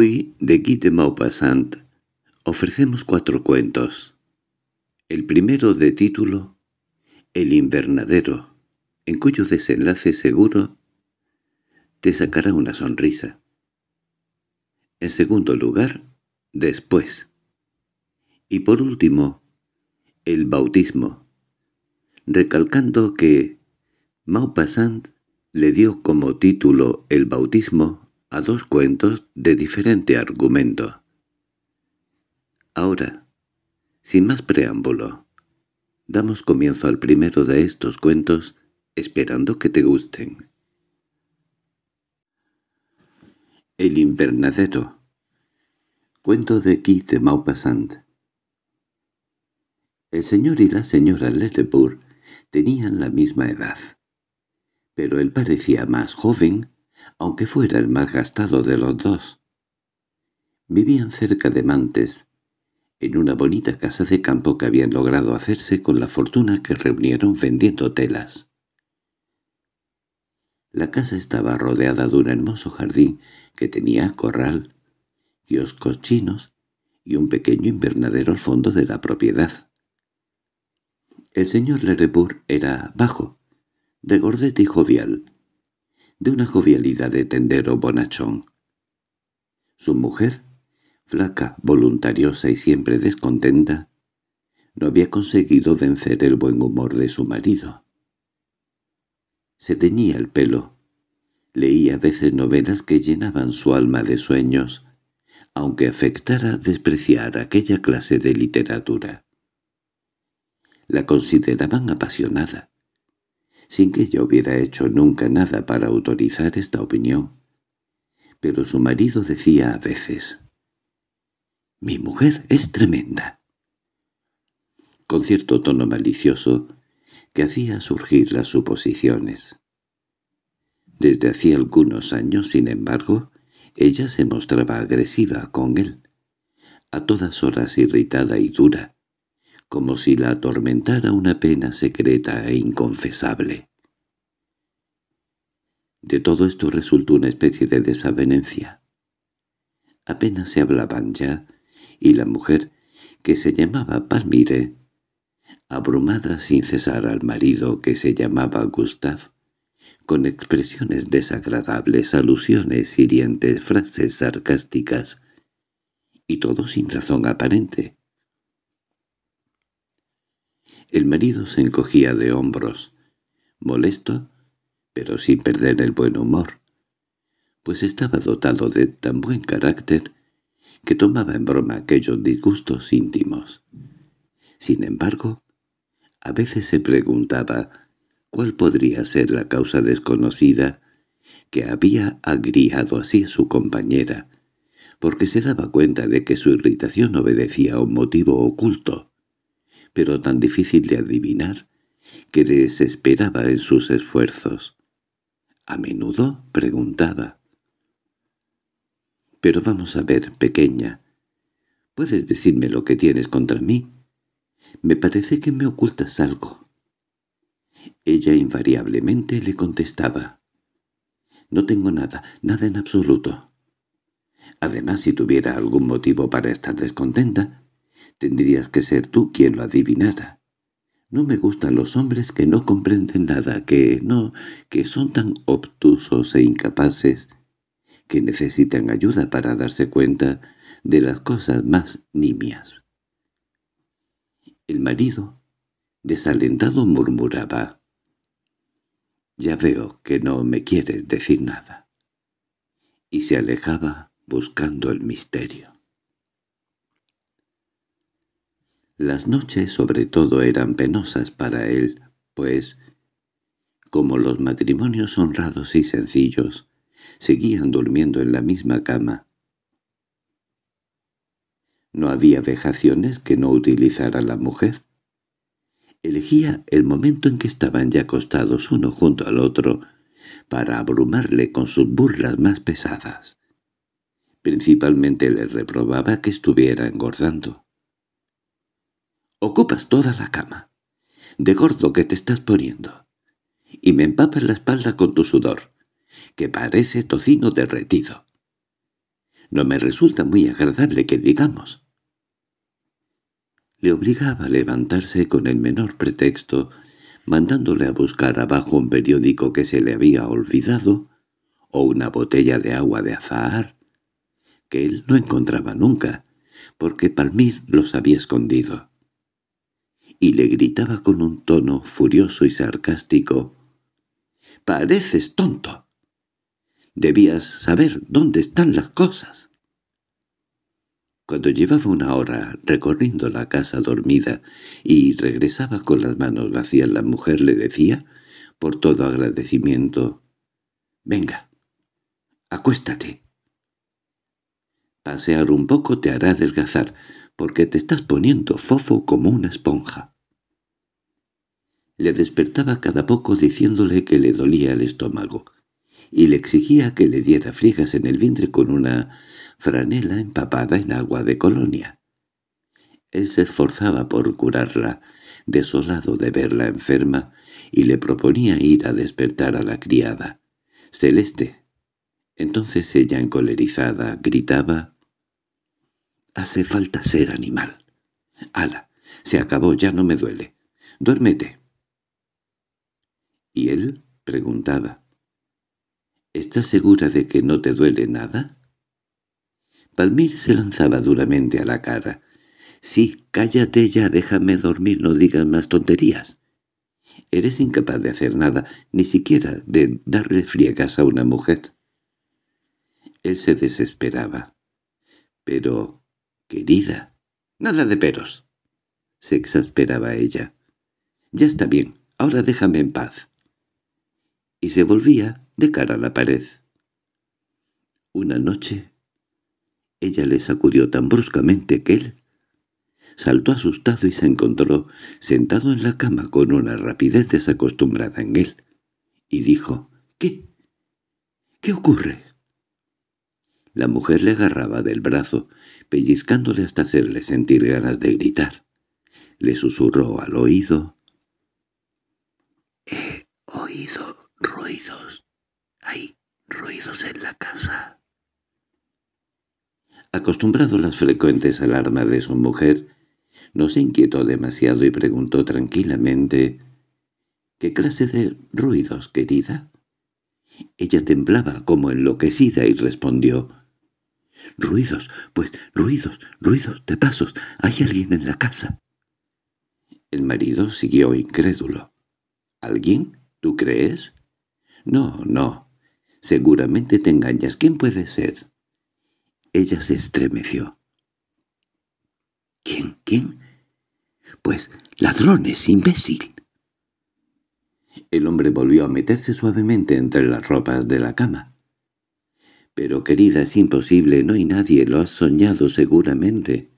Hoy, de Guy de Maupassant, ofrecemos cuatro cuentos. El primero de título El invernadero, en cuyo desenlace seguro te sacará una sonrisa. En segundo lugar, después. Y por último, el bautismo, recalcando que Maupassant le dio como título el bautismo a dos cuentos de diferente argumento. Ahora, sin más preámbulo, damos comienzo al primero de estos cuentos esperando que te gusten. El invernadero Cuento de Guy de Maupassant El señor y la señora Lellepur tenían la misma edad, pero él parecía más joven aunque fuera el más gastado de los dos. Vivían cerca de Mantes, en una bonita casa de campo que habían logrado hacerse con la fortuna que reunieron vendiendo telas. La casa estaba rodeada de un hermoso jardín que tenía corral, kioscos chinos y un pequeño invernadero al fondo de la propiedad. El señor Lerebur era bajo, de gordete y jovial, de una jovialidad de tendero bonachón. Su mujer, flaca, voluntariosa y siempre descontenta, no había conseguido vencer el buen humor de su marido. Se teñía el pelo, leía a veces novelas que llenaban su alma de sueños, aunque afectara despreciar aquella clase de literatura. La consideraban apasionada, sin que yo hubiera hecho nunca nada para autorizar esta opinión. Pero su marido decía a veces, «Mi mujer es tremenda». Con cierto tono malicioso, que hacía surgir las suposiciones. Desde hacía algunos años, sin embargo, ella se mostraba agresiva con él, a todas horas irritada y dura, como si la atormentara una pena secreta e inconfesable. De todo esto resultó una especie de desavenencia. Apenas se hablaban ya, y la mujer, que se llamaba Palmire, abrumada sin cesar al marido que se llamaba Gustave, con expresiones desagradables, alusiones hirientes, frases sarcásticas, y todo sin razón aparente. El marido se encogía de hombros, molesto, pero sin perder el buen humor, pues estaba dotado de tan buen carácter que tomaba en broma aquellos disgustos íntimos. Sin embargo, a veces se preguntaba cuál podría ser la causa desconocida que había agriado así a su compañera, porque se daba cuenta de que su irritación obedecía a un motivo oculto pero tan difícil de adivinar, que desesperaba en sus esfuerzos. A menudo preguntaba. «Pero vamos a ver, pequeña, ¿puedes decirme lo que tienes contra mí? Me parece que me ocultas algo». Ella invariablemente le contestaba. «No tengo nada, nada en absoluto». Además, si tuviera algún motivo para estar descontenta, Tendrías que ser tú quien lo adivinara. No me gustan los hombres que no comprenden nada, que no, que son tan obtusos e incapaces, que necesitan ayuda para darse cuenta de las cosas más nimias. El marido, desalentado, murmuraba, «Ya veo que no me quieres decir nada», y se alejaba buscando el misterio. Las noches sobre todo eran penosas para él, pues, como los matrimonios honrados y sencillos, seguían durmiendo en la misma cama. No había vejaciones que no utilizara la mujer. Elegía el momento en que estaban ya acostados uno junto al otro para abrumarle con sus burlas más pesadas. Principalmente le reprobaba que estuviera engordando. Ocupas toda la cama. De gordo que te estás poniendo. Y me empapas la espalda con tu sudor, que parece tocino derretido. No me resulta muy agradable que digamos. Le obligaba a levantarse con el menor pretexto, mandándole a buscar abajo un periódico que se le había olvidado, o una botella de agua de azahar, que él no encontraba nunca, porque Palmir los había escondido y le gritaba con un tono furioso y sarcástico. —¡Pareces tonto! Debías saber dónde están las cosas. Cuando llevaba una hora recorriendo la casa dormida y regresaba con las manos vacías, la mujer le decía, por todo agradecimiento, «Venga, acuéstate». Pasear un poco te hará adelgazar, porque te estás poniendo fofo como una esponja. Le despertaba cada poco diciéndole que le dolía el estómago, y le exigía que le diera friegas en el vientre con una franela empapada en agua de colonia. Él se esforzaba por curarla, desolado de verla enferma, y le proponía ir a despertar a la criada. «¡Celeste!» Entonces ella encolerizada gritaba Hace falta ser animal. Ala, se acabó, ya no me duele. Duérmete. Y él preguntaba, —¿Estás segura de que no te duele nada? Palmir se lanzaba duramente a la cara. —Sí, cállate ya, déjame dormir, no digas más tonterías. Eres incapaz de hacer nada, ni siquiera de darle friegas a una mujer. Él se desesperaba. Pero —Querida, nada de peros —se exasperaba ella. —Ya está bien, ahora déjame en paz. Y se volvía de cara a la pared. Una noche, ella le sacudió tan bruscamente que él saltó asustado y se encontró sentado en la cama con una rapidez desacostumbrada en él, y dijo, «¿Qué? ¿Qué ocurre?» La mujer le agarraba del brazo, pellizcándole hasta hacerle sentir ganas de gritar. Le susurró al oído. «He oído ruidos. Hay ruidos en la casa». Acostumbrado a las frecuentes alarmas de su mujer, no se inquietó demasiado y preguntó tranquilamente «¿Qué clase de ruidos, querida?» Ella temblaba como enloquecida y respondió, «Ruidos, pues, ruidos, ruidos de pasos. Hay alguien en la casa». El marido siguió incrédulo. «¿Alguien? ¿Tú crees?» «No, no. Seguramente te engañas. ¿Quién puede ser?» Ella se estremeció. «¿Quién, quién?» «Pues, ladrones, imbécil» el hombre volvió a meterse suavemente entre las ropas de la cama. —Pero querida, es imposible, no hay nadie, lo has soñado seguramente.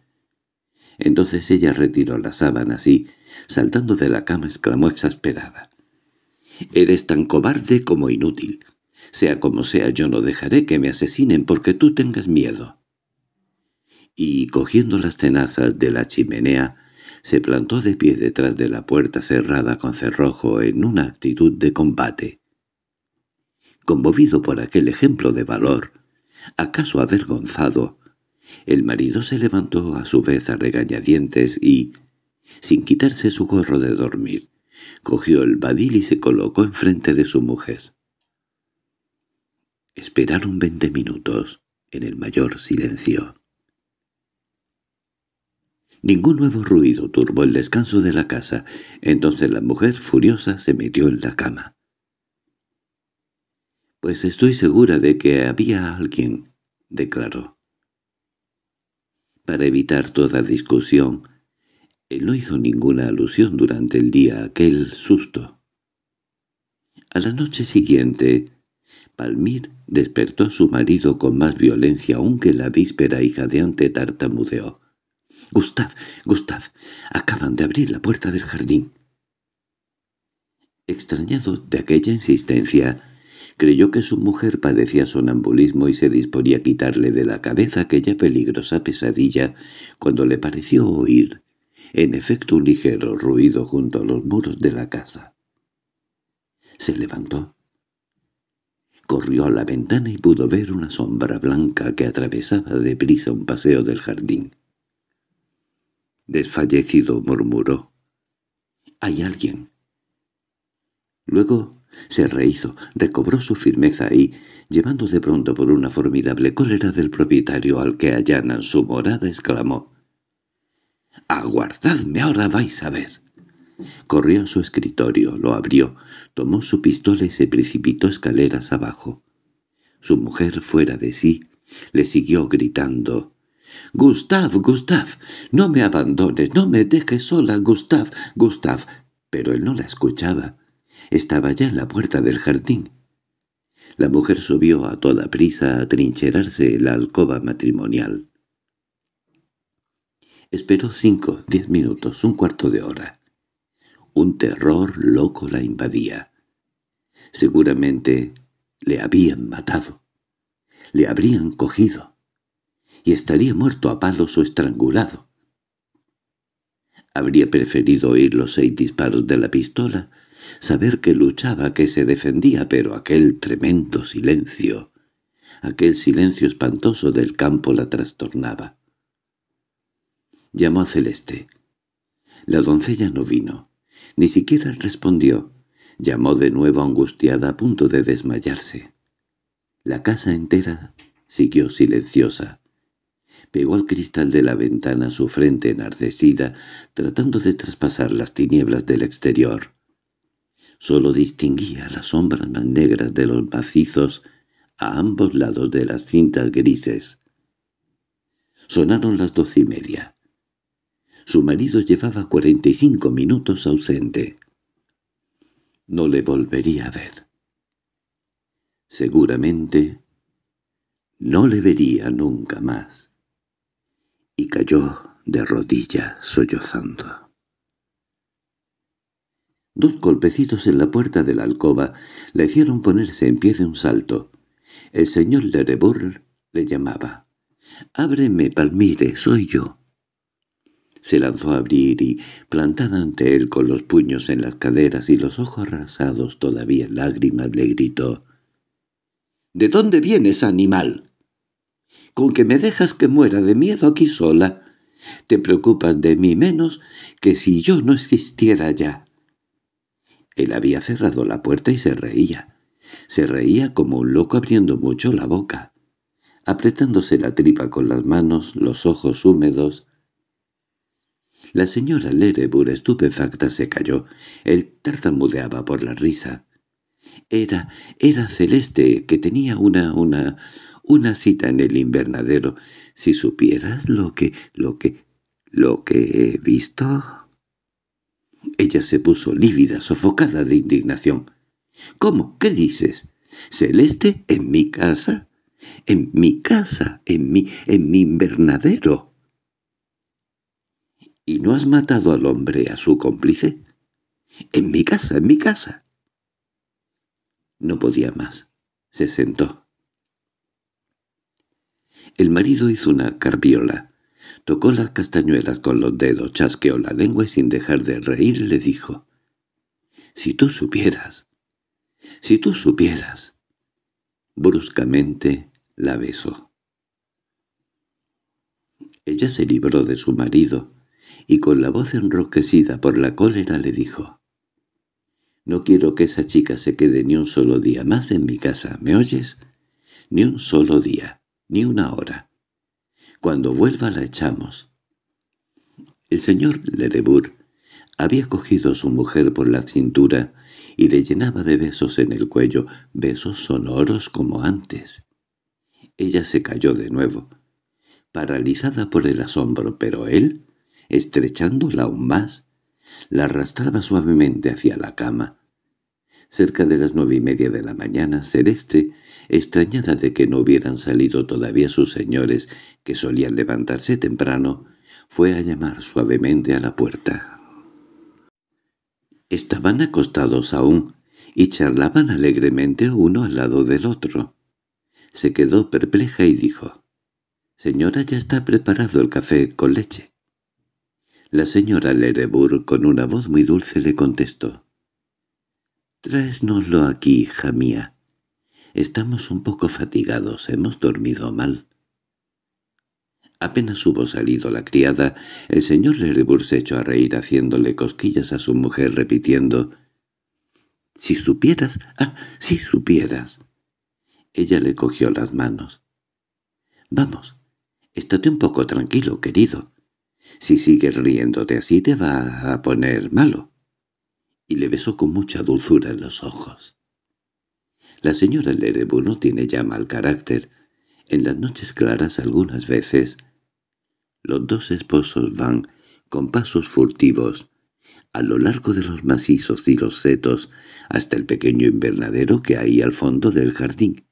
Entonces ella retiró las sábanas y, saltando de la cama, exclamó exasperada. —Eres tan cobarde como inútil. Sea como sea, yo no dejaré que me asesinen porque tú tengas miedo. Y cogiendo las tenazas de la chimenea, se plantó de pie detrás de la puerta cerrada con cerrojo en una actitud de combate. Conmovido por aquel ejemplo de valor, acaso avergonzado, el marido se levantó a su vez a regañadientes y, sin quitarse su gorro de dormir, cogió el badil y se colocó enfrente de su mujer. Esperaron veinte minutos en el mayor silencio. Ningún nuevo ruido turbó el descanso de la casa. Entonces la mujer furiosa se metió en la cama. «Pues estoy segura de que había alguien», declaró. Para evitar toda discusión, él no hizo ninguna alusión durante el día a aquel susto. A la noche siguiente, Palmir despertó a su marido con más violencia aún que la víspera y jadeante tartamudeó. —Gustav, Gustav, acaban de abrir la puerta del jardín. Extrañado de aquella insistencia, creyó que su mujer padecía sonambulismo y se disponía a quitarle de la cabeza aquella peligrosa pesadilla cuando le pareció oír, en efecto, un ligero ruido junto a los muros de la casa. Se levantó. Corrió a la ventana y pudo ver una sombra blanca que atravesaba deprisa un paseo del jardín desfallecido murmuró. —Hay alguien. Luego se rehizo, recobró su firmeza y, llevando de pronto por una formidable cólera del propietario al que allanan su morada, exclamó «¡Aguardadme, ahora vais a ver!». Corrió a su escritorio, lo abrió, tomó su pistola y se precipitó escaleras abajo. Su mujer, fuera de sí, le siguió gritando «Gustav, Gustav, no me abandones, no me dejes sola, Gustav, Gustav». Pero él no la escuchaba. Estaba ya en la puerta del jardín. La mujer subió a toda prisa a trincherarse en la alcoba matrimonial. Esperó cinco, diez minutos, un cuarto de hora. Un terror loco la invadía. Seguramente le habían matado. Le habrían cogido y estaría muerto a palos o estrangulado. Habría preferido oír los seis disparos de la pistola, saber que luchaba, que se defendía, pero aquel tremendo silencio, aquel silencio espantoso del campo la trastornaba. Llamó a Celeste. La doncella no vino. Ni siquiera respondió. Llamó de nuevo angustiada a punto de desmayarse. La casa entera siguió silenciosa pegó al cristal de la ventana su frente enardecida, tratando de traspasar las tinieblas del exterior. Solo distinguía las sombras más negras de los macizos a ambos lados de las cintas grises. Sonaron las doce y media. Su marido llevaba cuarenta y cinco minutos ausente. No le volvería a ver. Seguramente no le vería nunca más y cayó de rodilla sollozando. Dos golpecitos en la puerta de la alcoba le hicieron ponerse en pie de un salto. El señor Lereburl le llamaba. «¡Ábreme, Palmire, soy yo!» Se lanzó a abrir y, plantada ante él con los puños en las caderas y los ojos rasados todavía en lágrimas, le gritó. «¿De dónde vienes, animal?» con que me dejas que muera de miedo aquí sola. Te preocupas de mí menos que si yo no existiera ya. Él había cerrado la puerta y se reía. Se reía como un loco abriendo mucho la boca, apretándose la tripa con las manos, los ojos húmedos. La señora Lerebur estupefacta se cayó. Él tartamudeaba por la risa. Era, era Celeste, que tenía una, una, una cita en el invernadero. Si supieras lo que, lo que, lo que he visto... Ella se puso lívida, sofocada de indignación. —¿Cómo? ¿Qué dices? —¿Celeste? ¿En mi casa? —En mi casa, en mi, en mi invernadero. —¿Y no has matado al hombre, a su cómplice? —En mi casa, en mi casa. No podía más. Se sentó. El marido hizo una carpiola, Tocó las castañuelas con los dedos, chasqueó la lengua y sin dejar de reír le dijo. «Si tú supieras, si tú supieras». Bruscamente la besó. Ella se libró de su marido y con la voz enroquecida por la cólera le dijo. «No quiero que esa chica se quede ni un solo día más en mi casa, ¿me oyes? Ni un solo día» ni una hora. Cuando vuelva la echamos. El señor Ledebur había cogido a su mujer por la cintura y le llenaba de besos en el cuello, besos sonoros como antes. Ella se cayó de nuevo, paralizada por el asombro, pero él, estrechándola aún más, la arrastraba suavemente hacia la cama, Cerca de las nueve y media de la mañana, Celeste, extrañada de que no hubieran salido todavía sus señores, que solían levantarse temprano, fue a llamar suavemente a la puerta. Estaban acostados aún, y charlaban alegremente uno al lado del otro. Se quedó perpleja y dijo, «Señora, ya está preparado el café con leche». La señora Lereburg con una voz muy dulce le contestó, Tráesnoslo aquí, hija mía. Estamos un poco fatigados, hemos dormido mal. Apenas hubo salido la criada, el señor Leribur se echó a reír haciéndole cosquillas a su mujer repitiendo «Si supieras, ah, si supieras». Ella le cogió las manos. «Vamos, estate un poco tranquilo, querido. Si sigues riéndote así te va a poner malo y le besó con mucha dulzura en los ojos. La señora Lerebu no tiene ya mal carácter. En las noches claras algunas veces los dos esposos van con pasos furtivos a lo largo de los macizos y los setos hasta el pequeño invernadero que hay al fondo del jardín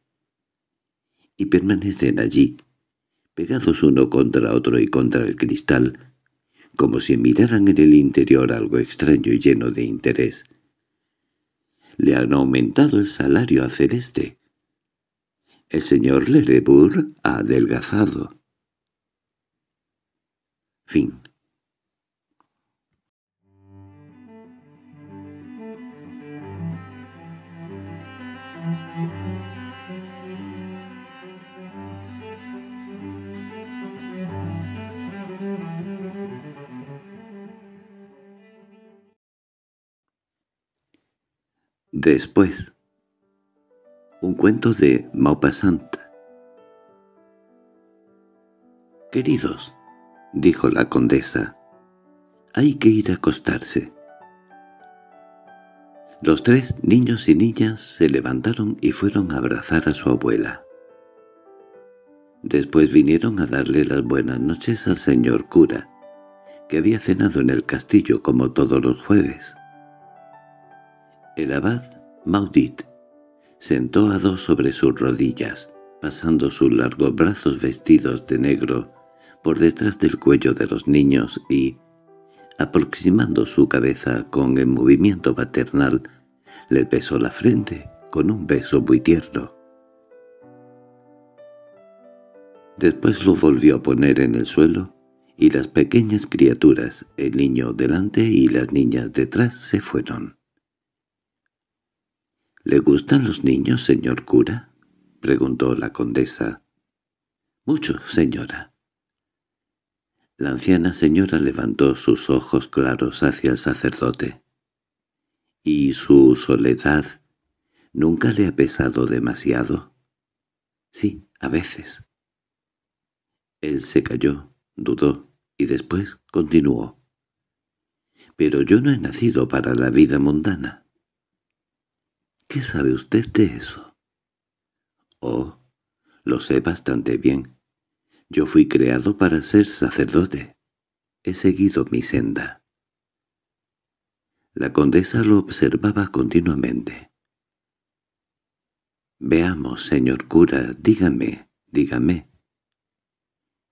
y permanecen allí, pegados uno contra otro y contra el cristal, como si miraran en el interior algo extraño y lleno de interés. Le han aumentado el salario a Celeste. El señor Lerebourg ha adelgazado. Fin después. Un cuento de Maupassant. «Queridos», dijo la condesa, «hay que ir a acostarse». Los tres niños y niñas se levantaron y fueron a abrazar a su abuela. Después vinieron a darle las buenas noches al señor cura, que había cenado en el castillo como todos los jueves. El abad Maudit sentó a dos sobre sus rodillas, pasando sus largos brazos vestidos de negro por detrás del cuello de los niños y, aproximando su cabeza con el movimiento paternal, le besó la frente con un beso muy tierno. Después lo volvió a poner en el suelo, y las pequeñas criaturas, el niño delante y las niñas detrás, se fueron. —¿Le gustan los niños, señor cura? —preguntó la condesa. —Mucho, señora. La anciana señora levantó sus ojos claros hacia el sacerdote. —¿Y su soledad nunca le ha pesado demasiado? —Sí, a veces. Él se calló, dudó, y después continuó. —Pero yo no he nacido para la vida mundana qué sabe usted de eso? Oh, lo sé bastante bien. Yo fui creado para ser sacerdote. He seguido mi senda. La condesa lo observaba continuamente. Veamos, señor cura, dígame, dígame.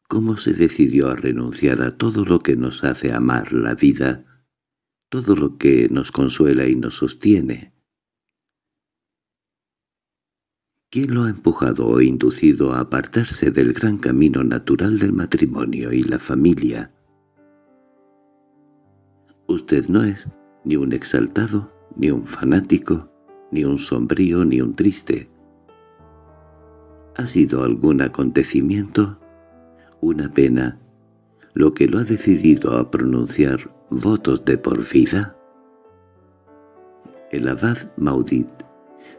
¿Cómo se decidió a renunciar a todo lo que nos hace amar la vida, todo lo que nos consuela y nos sostiene? ¿Quién lo ha empujado o inducido a apartarse del gran camino natural del matrimonio y la familia? Usted no es ni un exaltado, ni un fanático, ni un sombrío, ni un triste. ¿Ha sido algún acontecimiento? ¿Una pena? ¿Lo que lo ha decidido a pronunciar votos de por vida? El abad Maudit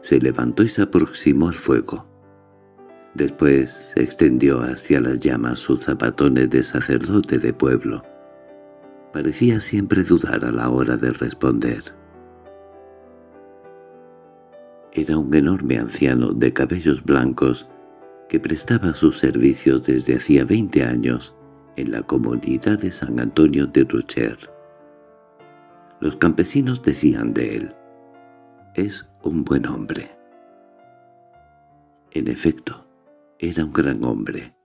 se levantó y se aproximó al fuego. Después extendió hacia las llamas sus zapatones de sacerdote de pueblo. Parecía siempre dudar a la hora de responder. Era un enorme anciano de cabellos blancos que prestaba sus servicios desde hacía 20 años en la comunidad de San Antonio de Rocher. Los campesinos decían de él, «Es un buen hombre. En efecto, era un gran hombre,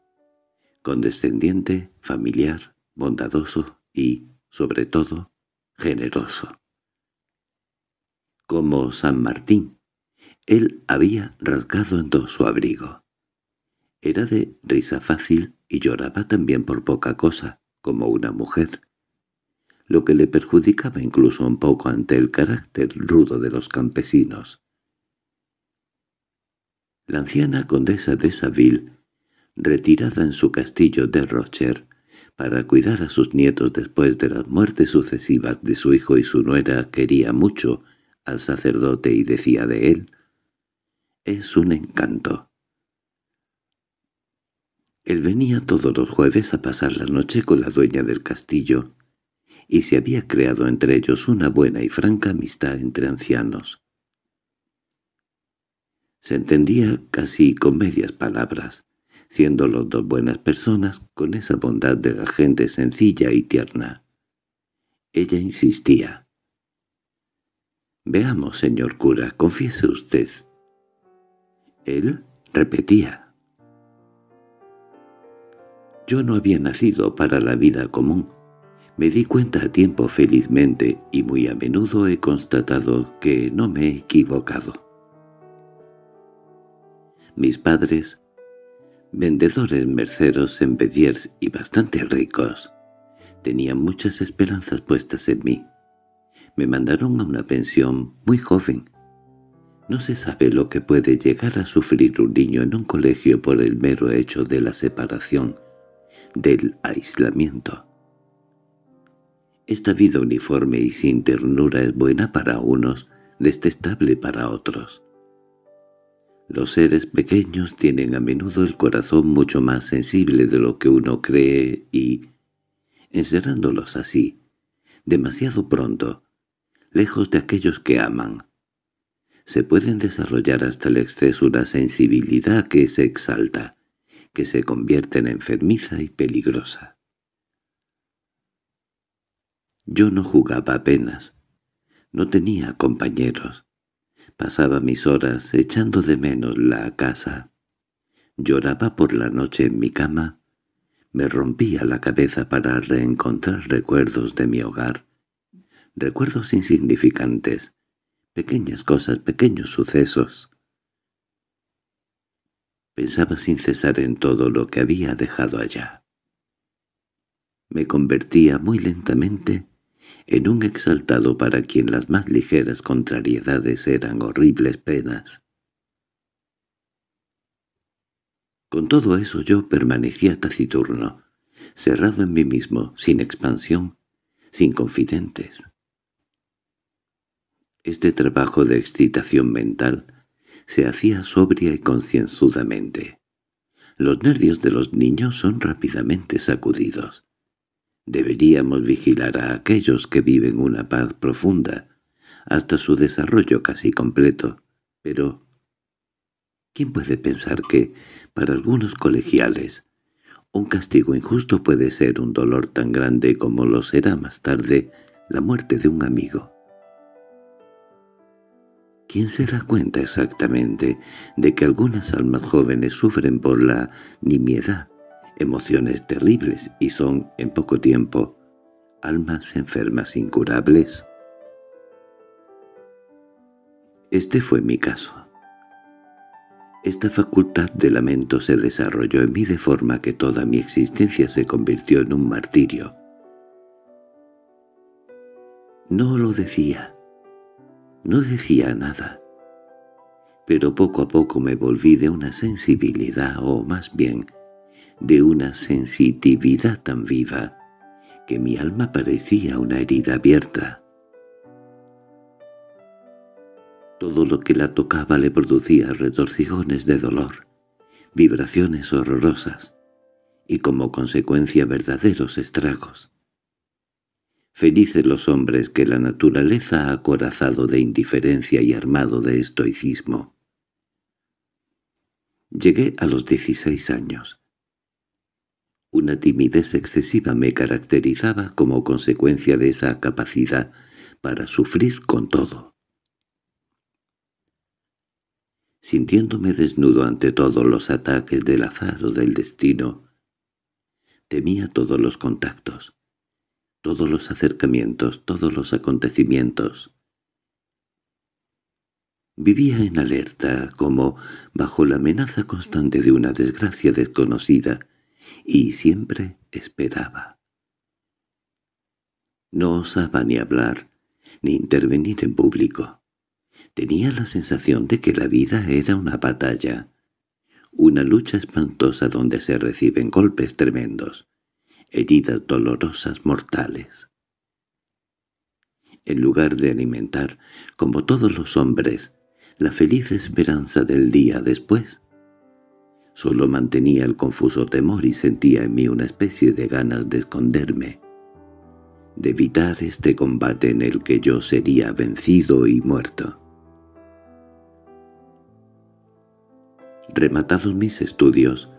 condescendiente, familiar, bondadoso y, sobre todo, generoso. Como San Martín, él había rasgado en dos su abrigo. Era de risa fácil y lloraba también por poca cosa, como una mujer lo que le perjudicaba incluso un poco ante el carácter rudo de los campesinos. La anciana condesa de Saville, retirada en su castillo de Rocher, para cuidar a sus nietos después de las muertes sucesivas de su hijo y su nuera, quería mucho al sacerdote y decía de él, «Es un encanto». Él venía todos los jueves a pasar la noche con la dueña del castillo, y se había creado entre ellos una buena y franca amistad entre ancianos. Se entendía casi con medias palabras, siendo los dos buenas personas con esa bondad de la gente sencilla y tierna. Ella insistía. «Veamos, señor cura, confiese usted». Él repetía. «Yo no había nacido para la vida común». Me di cuenta a tiempo felizmente y muy a menudo he constatado que no me he equivocado. Mis padres, vendedores merceros en Bediers y bastante ricos, tenían muchas esperanzas puestas en mí. Me mandaron a una pensión muy joven. No se sabe lo que puede llegar a sufrir un niño en un colegio por el mero hecho de la separación, del aislamiento. Esta vida uniforme y sin ternura es buena para unos, detestable para otros. Los seres pequeños tienen a menudo el corazón mucho más sensible de lo que uno cree y, encerrándolos así, demasiado pronto, lejos de aquellos que aman, se pueden desarrollar hasta el exceso una sensibilidad que se exalta, que se convierte en enfermiza y peligrosa. Yo no jugaba apenas. No tenía compañeros. Pasaba mis horas echando de menos la casa. Lloraba por la noche en mi cama. Me rompía la cabeza para reencontrar recuerdos de mi hogar. Recuerdos insignificantes. Pequeñas cosas, pequeños sucesos. Pensaba sin cesar en todo lo que había dejado allá. Me convertía muy lentamente en un exaltado para quien las más ligeras contrariedades eran horribles penas. Con todo eso yo permanecía taciturno, cerrado en mí mismo, sin expansión, sin confidentes. Este trabajo de excitación mental se hacía sobria y concienzudamente. Los nervios de los niños son rápidamente sacudidos. Deberíamos vigilar a aquellos que viven una paz profunda, hasta su desarrollo casi completo. Pero, ¿quién puede pensar que, para algunos colegiales, un castigo injusto puede ser un dolor tan grande como lo será más tarde la muerte de un amigo? ¿Quién se da cuenta exactamente de que algunas almas jóvenes sufren por la nimiedad emociones terribles y son, en poco tiempo, almas enfermas incurables. Este fue mi caso. Esta facultad de lamento se desarrolló en mí de forma que toda mi existencia se convirtió en un martirio. No lo decía. No decía nada. Pero poco a poco me volví de una sensibilidad, o más bien, de una sensitividad tan viva que mi alma parecía una herida abierta. Todo lo que la tocaba le producía retorcijones de dolor, vibraciones horrorosas y como consecuencia verdaderos estragos. Felices los hombres que la naturaleza ha acorazado de indiferencia y armado de estoicismo. Llegué a los 16 años. Una timidez excesiva me caracterizaba como consecuencia de esa capacidad para sufrir con todo. Sintiéndome desnudo ante todos los ataques del azar o del destino, temía todos los contactos, todos los acercamientos, todos los acontecimientos. Vivía en alerta, como bajo la amenaza constante de una desgracia desconocida, y siempre esperaba. No osaba ni hablar, ni intervenir en público. Tenía la sensación de que la vida era una batalla, una lucha espantosa donde se reciben golpes tremendos, heridas dolorosas mortales. En lugar de alimentar, como todos los hombres, la feliz esperanza del día después, Solo mantenía el confuso temor y sentía en mí una especie de ganas de esconderme, de evitar este combate en el que yo sería vencido y muerto. Rematados mis estudios,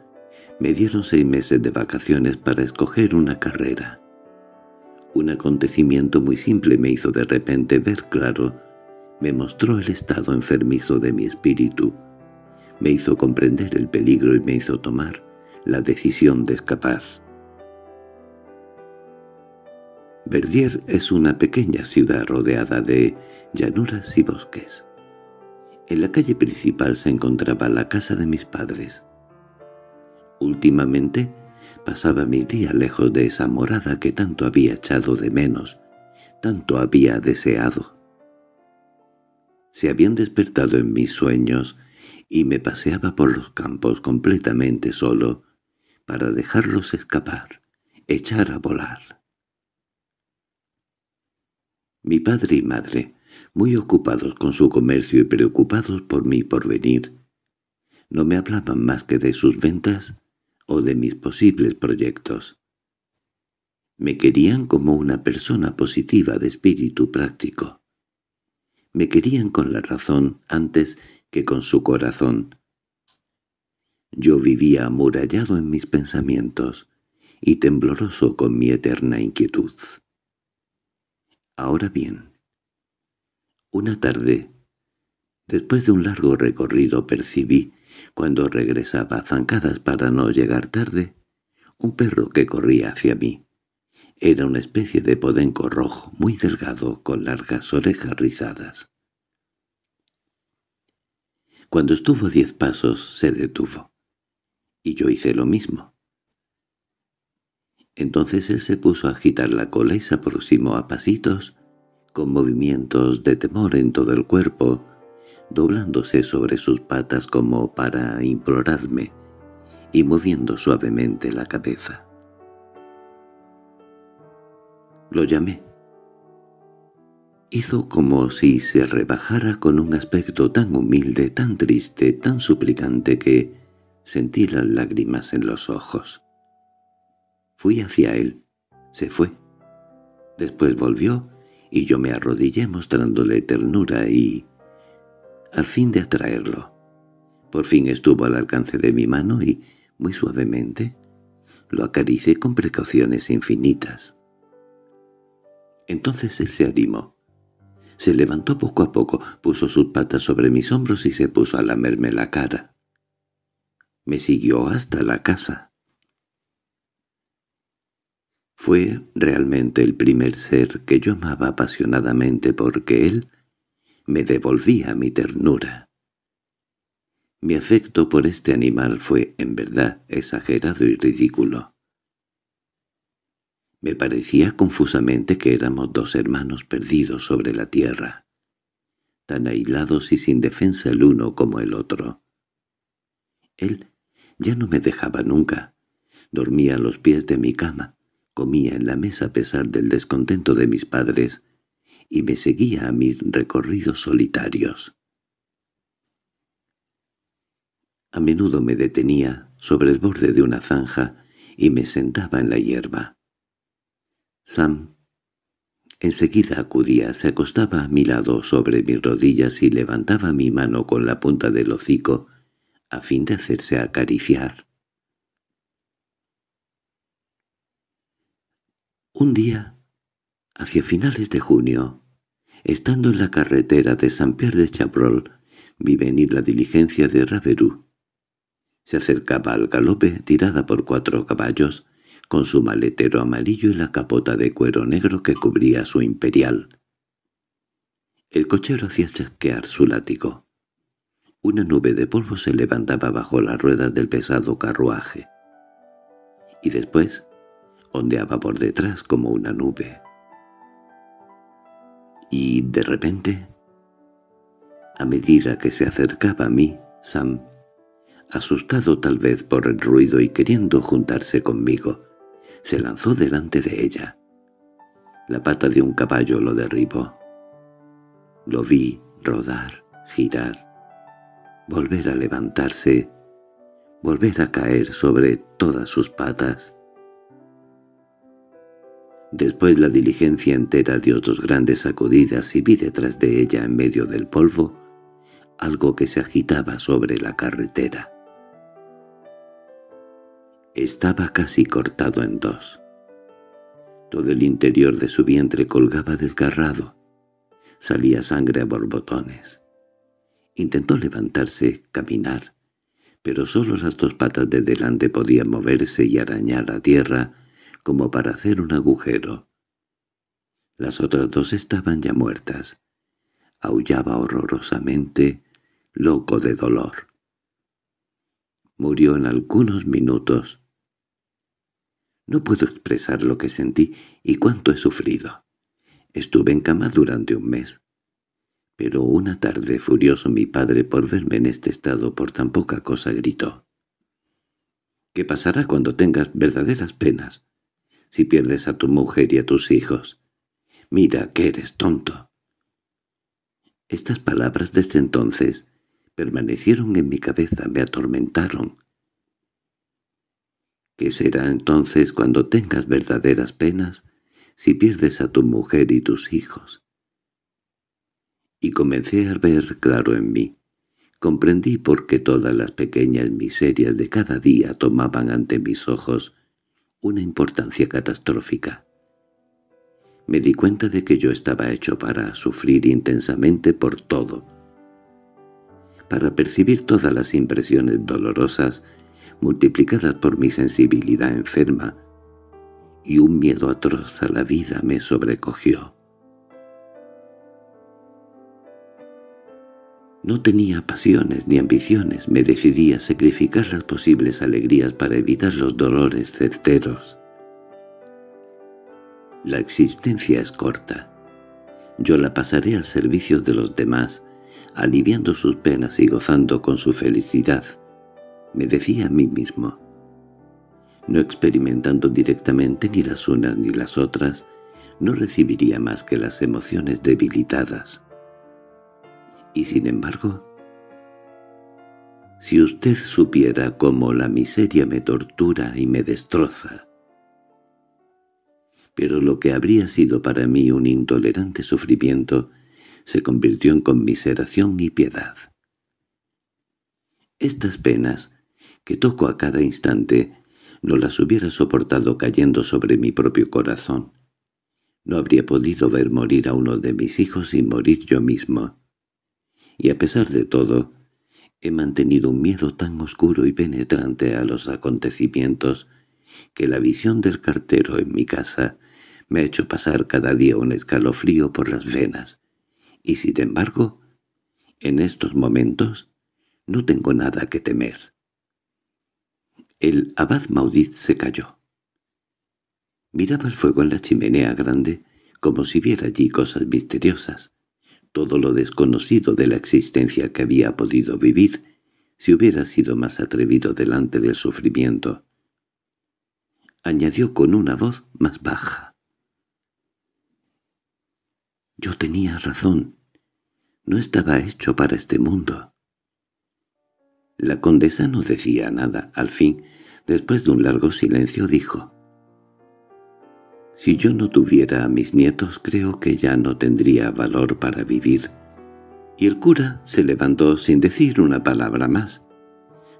me dieron seis meses de vacaciones para escoger una carrera. Un acontecimiento muy simple me hizo de repente ver claro, me mostró el estado enfermizo de mi espíritu, me hizo comprender el peligro y me hizo tomar la decisión de escapar. Verdier es una pequeña ciudad rodeada de llanuras y bosques. En la calle principal se encontraba la casa de mis padres. Últimamente pasaba mi día lejos de esa morada que tanto había echado de menos, tanto había deseado. Se habían despertado en mis sueños y me paseaba por los campos completamente solo para dejarlos escapar, echar a volar. Mi padre y madre, muy ocupados con su comercio y preocupados por mi porvenir, no me hablaban más que de sus ventas o de mis posibles proyectos. Me querían como una persona positiva de espíritu práctico. Me querían con la razón antes que con su corazón. Yo vivía amurallado en mis pensamientos y tembloroso con mi eterna inquietud. Ahora bien, una tarde, después de un largo recorrido percibí, cuando regresaba a zancadas para no llegar tarde, un perro que corría hacia mí. Era una especie de podenco rojo muy delgado con largas orejas rizadas. Cuando estuvo diez pasos se detuvo. Y yo hice lo mismo. Entonces él se puso a agitar la cola y se aproximó a pasitos, con movimientos de temor en todo el cuerpo, doblándose sobre sus patas como para implorarme y moviendo suavemente la cabeza. Lo llamé. Hizo como si se rebajara con un aspecto tan humilde, tan triste, tan suplicante que sentí las lágrimas en los ojos. Fui hacia él. Se fue. Después volvió y yo me arrodillé mostrándole ternura y... al fin de atraerlo. Por fin estuvo al alcance de mi mano y, muy suavemente, lo acaricé con precauciones infinitas. Entonces él se animó. Se levantó poco a poco, puso sus patas sobre mis hombros y se puso a lamerme la cara. Me siguió hasta la casa. Fue realmente el primer ser que yo amaba apasionadamente porque él me devolvía mi ternura. Mi afecto por este animal fue, en verdad, exagerado y ridículo. Me parecía confusamente que éramos dos hermanos perdidos sobre la tierra, tan aislados y sin defensa el uno como el otro. Él ya no me dejaba nunca. Dormía a los pies de mi cama, comía en la mesa a pesar del descontento de mis padres, y me seguía a mis recorridos solitarios. A menudo me detenía sobre el borde de una zanja y me sentaba en la hierba. Sam. Enseguida acudía, se acostaba a mi lado sobre mis rodillas y levantaba mi mano con la punta del hocico a fin de hacerse acariciar. Un día, hacia finales de junio, estando en la carretera de San Pierre de Chabrol, vi venir la diligencia de Raverú. Se acercaba al galope, tirada por cuatro caballos, con su maletero amarillo y la capota de cuero negro que cubría su imperial. El cochero hacía chasquear su látigo. Una nube de polvo se levantaba bajo las ruedas del pesado carruaje. Y después ondeaba por detrás como una nube. Y de repente, a medida que se acercaba a mí, Sam, asustado tal vez por el ruido y queriendo juntarse conmigo, se lanzó delante de ella. La pata de un caballo lo derribó. Lo vi rodar, girar, volver a levantarse, volver a caer sobre todas sus patas. Después la diligencia entera dio dos grandes sacudidas y vi detrás de ella en medio del polvo algo que se agitaba sobre la carretera estaba casi cortado en dos. Todo el interior de su vientre colgaba desgarrado. Salía sangre a borbotones. Intentó levantarse, caminar, pero solo las dos patas de delante podían moverse y arañar la tierra como para hacer un agujero. Las otras dos estaban ya muertas. Aullaba horrorosamente, loco de dolor. Murió en algunos minutos, no puedo expresar lo que sentí y cuánto he sufrido. Estuve en cama durante un mes. Pero una tarde furioso mi padre por verme en este estado por tan poca cosa gritó. ¿Qué pasará cuando tengas verdaderas penas? Si pierdes a tu mujer y a tus hijos. Mira que eres tonto. Estas palabras desde entonces permanecieron en mi cabeza, me atormentaron, ¿Qué será entonces cuando tengas verdaderas penas si pierdes a tu mujer y tus hijos. Y comencé a ver claro en mí. Comprendí por qué todas las pequeñas miserias de cada día tomaban ante mis ojos una importancia catastrófica. Me di cuenta de que yo estaba hecho para sufrir intensamente por todo, para percibir todas las impresiones dolorosas multiplicadas por mi sensibilidad enferma, y un miedo atroz a la vida me sobrecogió. No tenía pasiones ni ambiciones, me decidí a sacrificar las posibles alegrías para evitar los dolores certeros. La existencia es corta. Yo la pasaré al servicio de los demás, aliviando sus penas y gozando con su felicidad me decía a mí mismo. No experimentando directamente ni las unas ni las otras, no recibiría más que las emociones debilitadas. Y sin embargo, si usted supiera cómo la miseria me tortura y me destroza. Pero lo que habría sido para mí un intolerante sufrimiento se convirtió en conmiseración y piedad. Estas penas que toco a cada instante, no las hubiera soportado cayendo sobre mi propio corazón. No habría podido ver morir a uno de mis hijos sin morir yo mismo. Y a pesar de todo, he mantenido un miedo tan oscuro y penetrante a los acontecimientos que la visión del cartero en mi casa me ha hecho pasar cada día un escalofrío por las venas. Y sin embargo, en estos momentos no tengo nada que temer. El abad Maudit se calló. Miraba el fuego en la chimenea grande, como si viera allí cosas misteriosas. Todo lo desconocido de la existencia que había podido vivir, si hubiera sido más atrevido delante del sufrimiento. Añadió con una voz más baja. «Yo tenía razón. No estaba hecho para este mundo». La condesa no decía nada. Al fin, después de un largo silencio, dijo. «Si yo no tuviera a mis nietos, creo que ya no tendría valor para vivir». Y el cura se levantó sin decir una palabra más.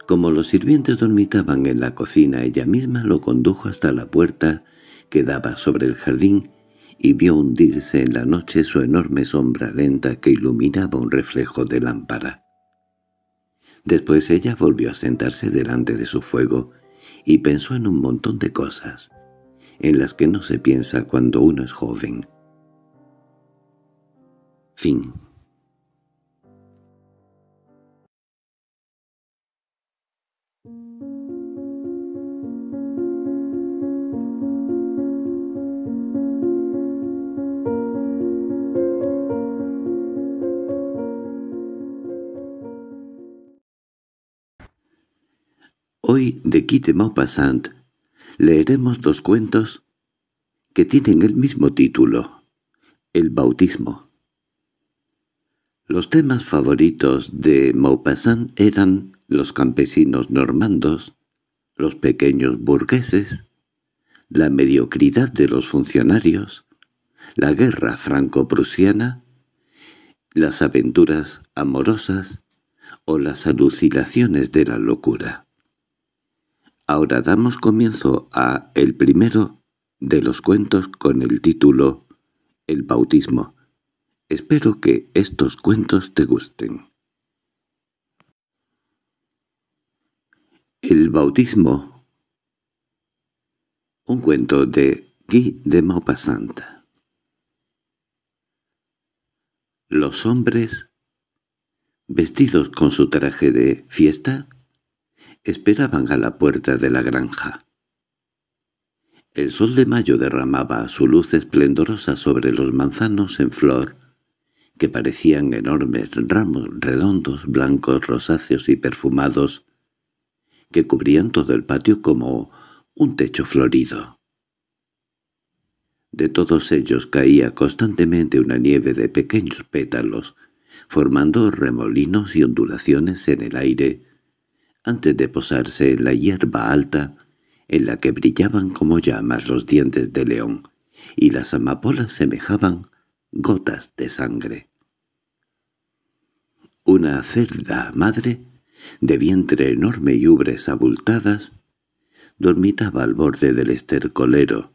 Como los sirvientes dormitaban en la cocina, ella misma lo condujo hasta la puerta que daba sobre el jardín y vio hundirse en la noche su enorme sombra lenta que iluminaba un reflejo de lámpara. Después ella volvió a sentarse delante de su fuego y pensó en un montón de cosas, en las que no se piensa cuando uno es joven. Fin Hoy, de Guy de Maupassant, leeremos dos cuentos que tienen el mismo título, El bautismo. Los temas favoritos de Maupassant eran los campesinos normandos, los pequeños burgueses, la mediocridad de los funcionarios, la guerra franco-prusiana, las aventuras amorosas o las alucinaciones de la locura. Ahora damos comienzo a el primero de los cuentos con el título El bautismo. Espero que estos cuentos te gusten. El bautismo Un cuento de Guy de Maupassant Los hombres, vestidos con su traje de fiesta, esperaban a la puerta de la granja. El sol de mayo derramaba su luz esplendorosa sobre los manzanos en flor, que parecían enormes ramos redondos, blancos, rosáceos y perfumados, que cubrían todo el patio como un techo florido. De todos ellos caía constantemente una nieve de pequeños pétalos, formando remolinos y ondulaciones en el aire, antes de posarse en la hierba alta, en la que brillaban como llamas los dientes de león, y las amapolas semejaban gotas de sangre. Una cerda madre, de vientre enorme y ubres abultadas, dormitaba al borde del estercolero,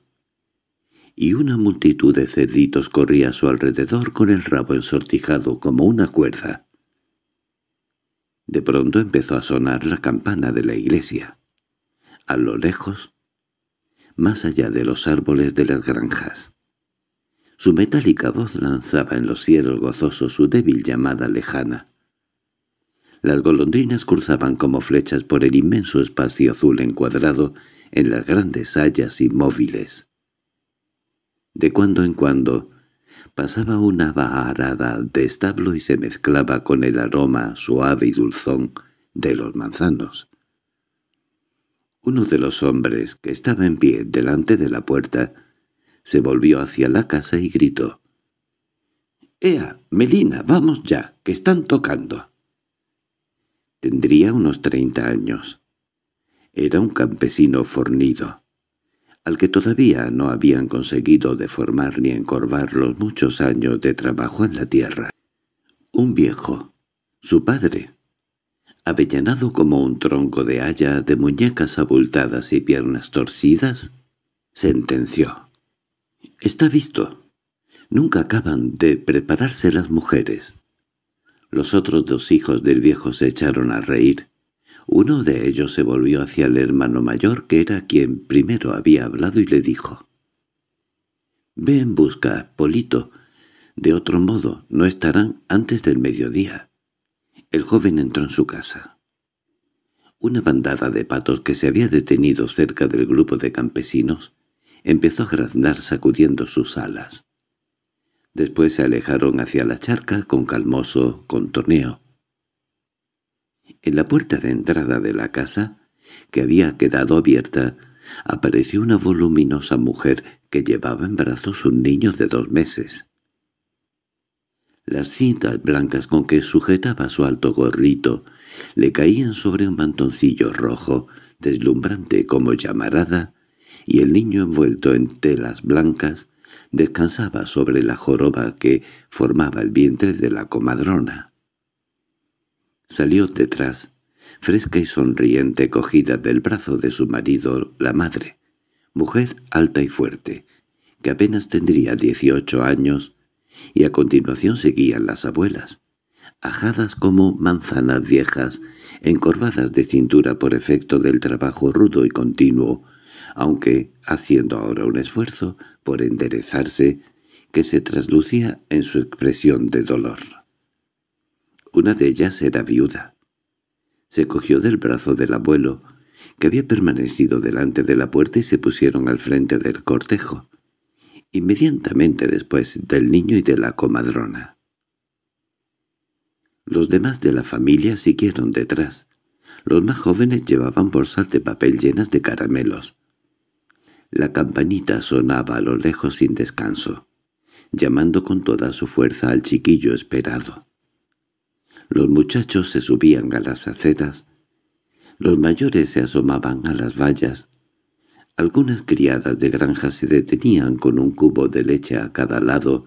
y una multitud de cerditos corría a su alrededor con el rabo ensortijado como una cuerda. De pronto empezó a sonar la campana de la iglesia. A lo lejos, más allá de los árboles de las granjas. Su metálica voz lanzaba en los cielos gozosos su débil llamada lejana. Las golondrinas cruzaban como flechas por el inmenso espacio azul encuadrado en las grandes hayas inmóviles. De cuando en cuando, pasaba una baharada de establo y se mezclaba con el aroma suave y dulzón de los manzanos. Uno de los hombres, que estaba en pie delante de la puerta, se volvió hacia la casa y gritó. —¡Ea, Melina, vamos ya, que están tocando! Tendría unos treinta años. Era un campesino fornido al que todavía no habían conseguido deformar ni encorvar los muchos años de trabajo en la tierra. Un viejo, su padre, avellanado como un tronco de haya de muñecas abultadas y piernas torcidas, sentenció. Está visto. Nunca acaban de prepararse las mujeres. Los otros dos hijos del viejo se echaron a reír, uno de ellos se volvió hacia el hermano mayor, que era quien primero había hablado, y le dijo, «Ve en busca, Polito. De otro modo, no estarán antes del mediodía». El joven entró en su casa. Una bandada de patos que se había detenido cerca del grupo de campesinos empezó a graznar sacudiendo sus alas. Después se alejaron hacia la charca con calmoso contorneo. En la puerta de entrada de la casa, que había quedado abierta, apareció una voluminosa mujer que llevaba en brazos un niño de dos meses. Las cintas blancas con que sujetaba su alto gorrito le caían sobre un mantoncillo rojo, deslumbrante como llamarada, y el niño envuelto en telas blancas descansaba sobre la joroba que formaba el vientre de la comadrona. Salió detrás, fresca y sonriente, cogida del brazo de su marido, la madre, mujer alta y fuerte, que apenas tendría dieciocho años, y a continuación seguían las abuelas, ajadas como manzanas viejas, encorvadas de cintura por efecto del trabajo rudo y continuo, aunque haciendo ahora un esfuerzo por enderezarse que se traslucía en su expresión de dolor. Una de ellas era viuda. Se cogió del brazo del abuelo, que había permanecido delante de la puerta y se pusieron al frente del cortejo, inmediatamente después del niño y de la comadrona. Los demás de la familia siguieron detrás. Los más jóvenes llevaban bolsas de papel llenas de caramelos. La campanita sonaba a lo lejos sin descanso, llamando con toda su fuerza al chiquillo esperado. Los muchachos se subían a las aceras, los mayores se asomaban a las vallas, algunas criadas de granja se detenían con un cubo de leche a cada lado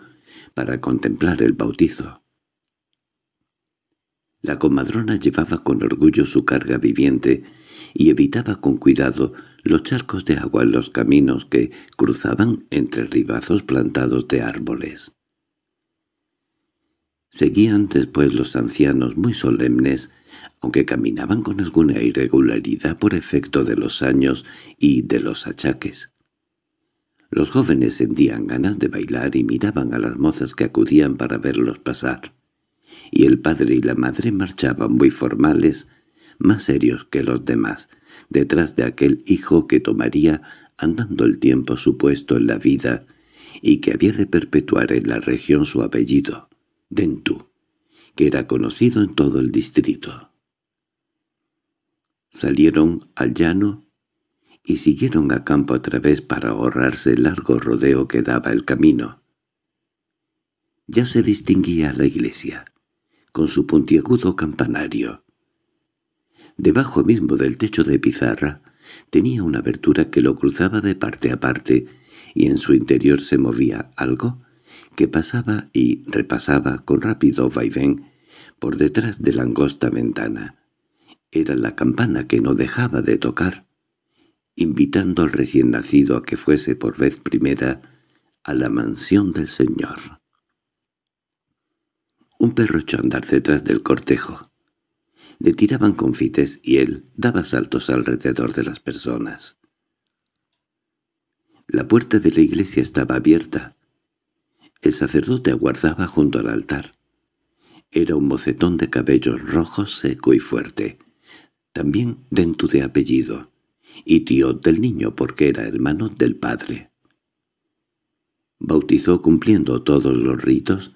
para contemplar el bautizo. La comadrona llevaba con orgullo su carga viviente y evitaba con cuidado los charcos de agua en los caminos que cruzaban entre ribazos plantados de árboles. Seguían después los ancianos muy solemnes, aunque caminaban con alguna irregularidad por efecto de los años y de los achaques. Los jóvenes sentían ganas de bailar y miraban a las mozas que acudían para verlos pasar. Y el padre y la madre marchaban muy formales, más serios que los demás, detrás de aquel hijo que tomaría, andando el tiempo supuesto en la vida, y que había de perpetuar en la región su apellido. Dentú, que era conocido en todo el distrito. Salieron al llano y siguieron a campo a través para ahorrarse el largo rodeo que daba el camino. Ya se distinguía la iglesia, con su puntiagudo campanario. Debajo mismo del techo de pizarra tenía una abertura que lo cruzaba de parte a parte y en su interior se movía algo que pasaba y repasaba con rápido vaivén por detrás de la angosta ventana. Era la campana que no dejaba de tocar, invitando al recién nacido a que fuese por vez primera a la mansión del señor. Un perro echó a andar detrás del cortejo. Le tiraban confites y él daba saltos alrededor de las personas. La puerta de la iglesia estaba abierta. El sacerdote aguardaba junto al altar. Era un mocetón de cabellos rojos seco y fuerte, también dentro de apellido, y tío del niño porque era hermano del padre. Bautizó cumpliendo todos los ritos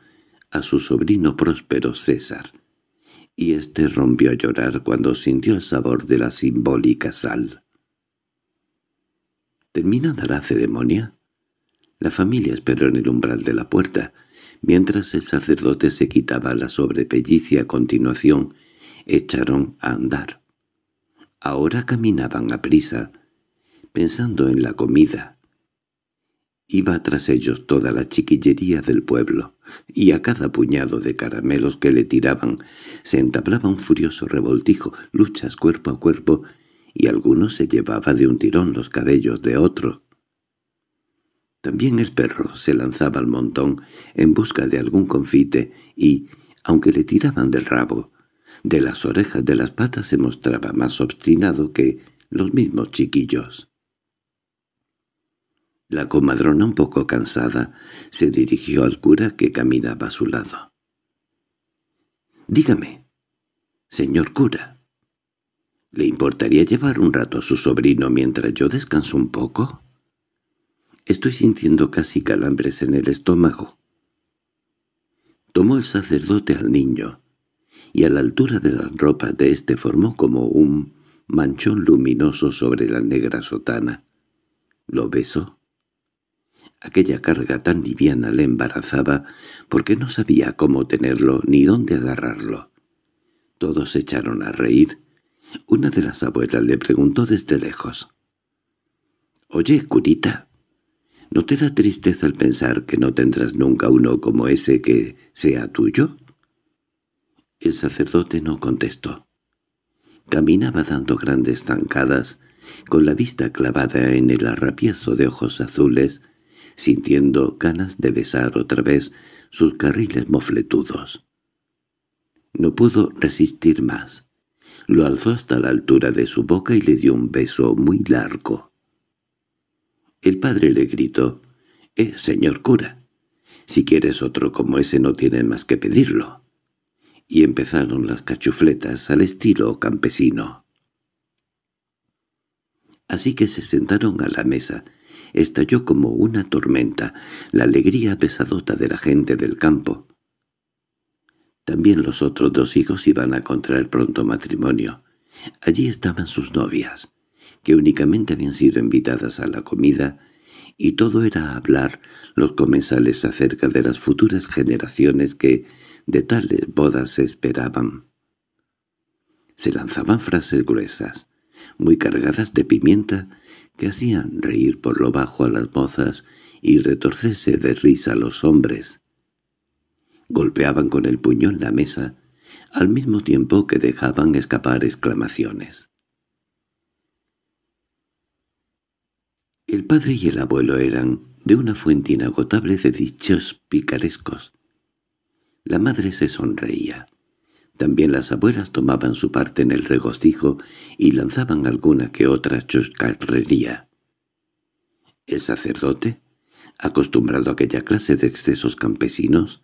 a su sobrino próspero César, y éste rompió a llorar cuando sintió el sabor de la simbólica sal. Terminada la ceremonia, la familia esperó en el umbral de la puerta, mientras el sacerdote se quitaba la sobrepellicia a continuación, echaron a andar. Ahora caminaban a prisa, pensando en la comida. Iba tras ellos toda la chiquillería del pueblo, y a cada puñado de caramelos que le tiraban se entablaba un furioso revoltijo, luchas cuerpo a cuerpo, y alguno se llevaba de un tirón los cabellos de otro, también el perro se lanzaba al montón en busca de algún confite y, aunque le tiraban del rabo, de las orejas de las patas se mostraba más obstinado que los mismos chiquillos. La comadrona, un poco cansada, se dirigió al cura que caminaba a su lado. —Dígame, señor cura, ¿le importaría llevar un rato a su sobrino mientras yo descanso un poco? Estoy sintiendo casi calambres en el estómago. Tomó el sacerdote al niño, y a la altura de las ropas de éste formó como un manchón luminoso sobre la negra sotana. Lo besó. Aquella carga tan liviana le embarazaba, porque no sabía cómo tenerlo ni dónde agarrarlo. Todos se echaron a reír. Una de las abuelas le preguntó desde lejos. —Oye, curita, ¿No te da tristeza el pensar que no tendrás nunca uno como ese que sea tuyo? El sacerdote no contestó. Caminaba dando grandes zancadas, con la vista clavada en el arrapiezo de ojos azules, sintiendo ganas de besar otra vez sus carriles mofletudos. No pudo resistir más. Lo alzó hasta la altura de su boca y le dio un beso muy largo. El padre le gritó, «¡Eh, señor cura! Si quieres otro como ese no tienes más que pedirlo». Y empezaron las cachufletas al estilo campesino. Así que se sentaron a la mesa. Estalló como una tormenta, la alegría pesadota de la gente del campo. También los otros dos hijos iban a contraer pronto matrimonio. Allí estaban sus novias que únicamente habían sido invitadas a la comida, y todo era hablar los comensales acerca de las futuras generaciones que de tales bodas se esperaban. Se lanzaban frases gruesas, muy cargadas de pimienta, que hacían reír por lo bajo a las mozas y retorcerse de risa a los hombres. Golpeaban con el puño en la mesa, al mismo tiempo que dejaban escapar exclamaciones. El padre y el abuelo eran de una fuente inagotable de dichos picarescos. La madre se sonreía. También las abuelas tomaban su parte en el regocijo y lanzaban alguna que otra chuscarrería. El sacerdote, acostumbrado a aquella clase de excesos campesinos,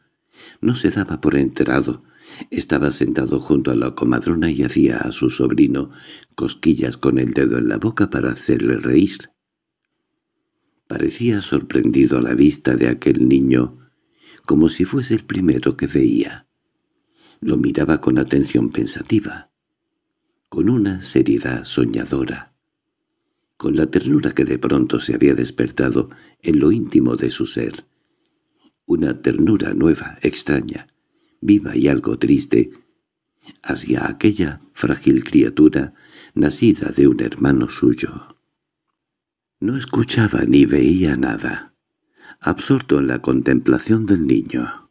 no se daba por enterado. Estaba sentado junto a la comadrona y hacía a su sobrino cosquillas con el dedo en la boca para hacerle reír. Parecía sorprendido a la vista de aquel niño, como si fuese el primero que veía. Lo miraba con atención pensativa, con una seriedad soñadora, con la ternura que de pronto se había despertado en lo íntimo de su ser. Una ternura nueva, extraña, viva y algo triste, hacia aquella frágil criatura nacida de un hermano suyo. No escuchaba ni veía nada, absorto en la contemplación del niño.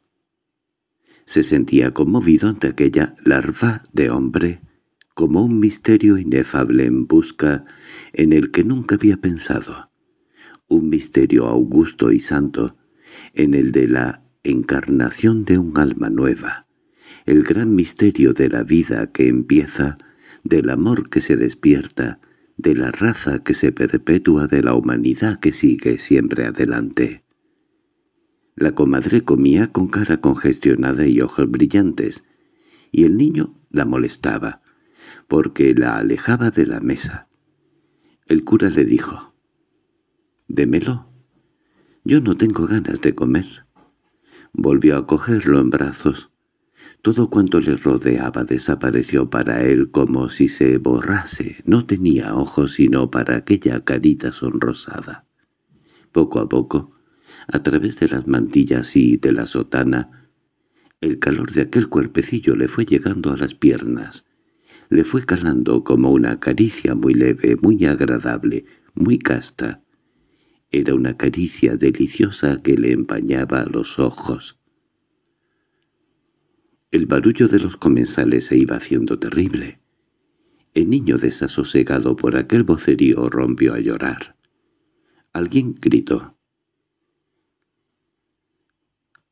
Se sentía conmovido ante aquella larva de hombre, como un misterio inefable en busca en el que nunca había pensado, un misterio augusto y santo, en el de la encarnación de un alma nueva, el gran misterio de la vida que empieza, del amor que se despierta, de la raza que se perpetúa de la humanidad que sigue siempre adelante. La comadre comía con cara congestionada y ojos brillantes, y el niño la molestaba, porque la alejaba de la mesa. El cura le dijo, «Démelo, yo no tengo ganas de comer». Volvió a cogerlo en brazos, todo cuanto le rodeaba desapareció para él como si se borrase. No tenía ojos sino para aquella carita sonrosada. Poco a poco, a través de las mantillas y de la sotana, el calor de aquel cuerpecillo le fue llegando a las piernas. Le fue calando como una caricia muy leve, muy agradable, muy casta. Era una caricia deliciosa que le empañaba los ojos el barullo de los comensales se iba haciendo terrible. El niño desasosegado por aquel vocerío rompió a llorar. Alguien gritó.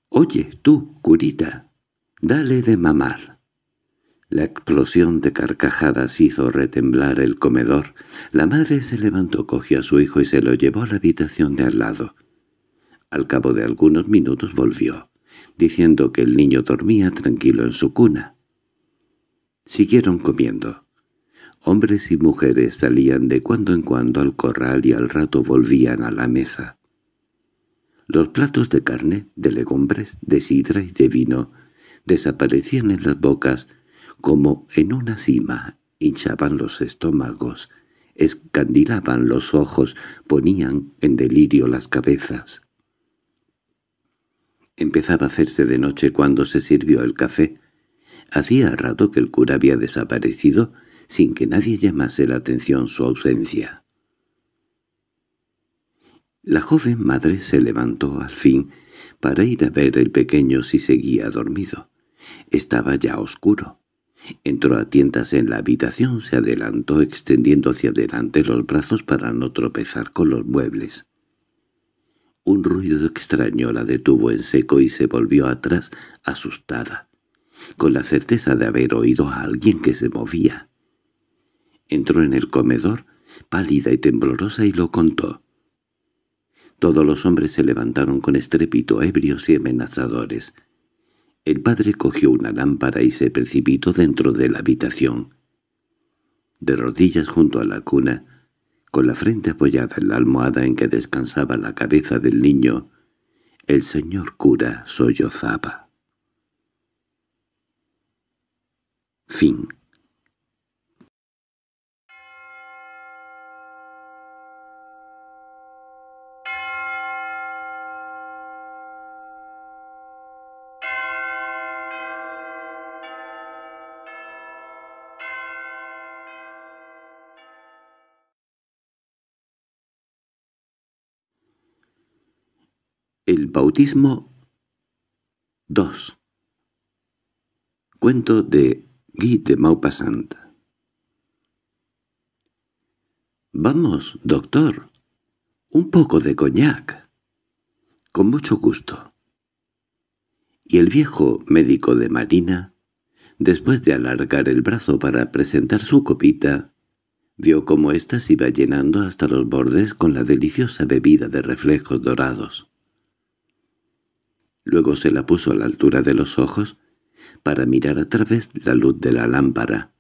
«Oye, tú, curita, dale de mamar». La explosión de carcajadas hizo retemblar el comedor. La madre se levantó, cogió a su hijo y se lo llevó a la habitación de al lado. Al cabo de algunos minutos volvió diciendo que el niño dormía tranquilo en su cuna. Siguieron comiendo. Hombres y mujeres salían de cuando en cuando al corral y al rato volvían a la mesa. Los platos de carne, de legumbres, de sidra y de vino desaparecían en las bocas como en una cima, hinchaban los estómagos, escandilaban los ojos, ponían en delirio las cabezas. Empezaba a hacerse de noche cuando se sirvió el café. Hacía rato que el cura había desaparecido sin que nadie llamase la atención su ausencia. La joven madre se levantó al fin para ir a ver el pequeño si seguía dormido. Estaba ya oscuro. Entró a tientas en la habitación, se adelantó extendiendo hacia adelante los brazos para no tropezar con los muebles. Un ruido extraño la detuvo en seco y se volvió atrás asustada, con la certeza de haber oído a alguien que se movía. Entró en el comedor, pálida y temblorosa, y lo contó. Todos los hombres se levantaron con estrépito, ebrios y amenazadores. El padre cogió una lámpara y se precipitó dentro de la habitación. De rodillas junto a la cuna, con la frente apoyada en la almohada en que descansaba la cabeza del niño, el señor cura sollozaba. Fin El bautismo 2 Cuento de Guy de Maupassant «Vamos, doctor, un poco de coñac». «Con mucho gusto». Y el viejo médico de marina, después de alargar el brazo para presentar su copita, vio cómo ésta se iba llenando hasta los bordes con la deliciosa bebida de reflejos dorados. Luego se la puso a la altura de los ojos para mirar a través de la luz de la lámpara.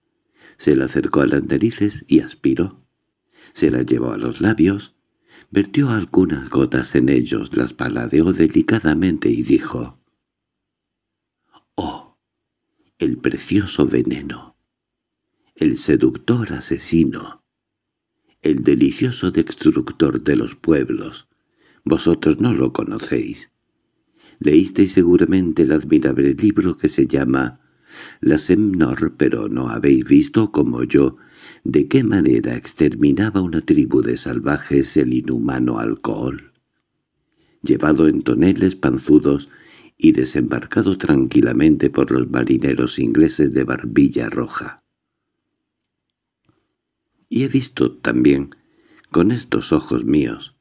Se la acercó a las narices y aspiró. Se la llevó a los labios, vertió algunas gotas en ellos, las paladeó delicadamente y dijo «¡Oh, el precioso veneno! El seductor asesino! El delicioso destructor de los pueblos! Vosotros no lo conocéis, Leísteis seguramente el admirable libro que se llama La Semnor, pero no habéis visto, como yo, de qué manera exterminaba una tribu de salvajes el inhumano alcohol. Llevado en toneles panzudos y desembarcado tranquilamente por los marineros ingleses de barbilla roja. Y he visto también, con estos ojos míos,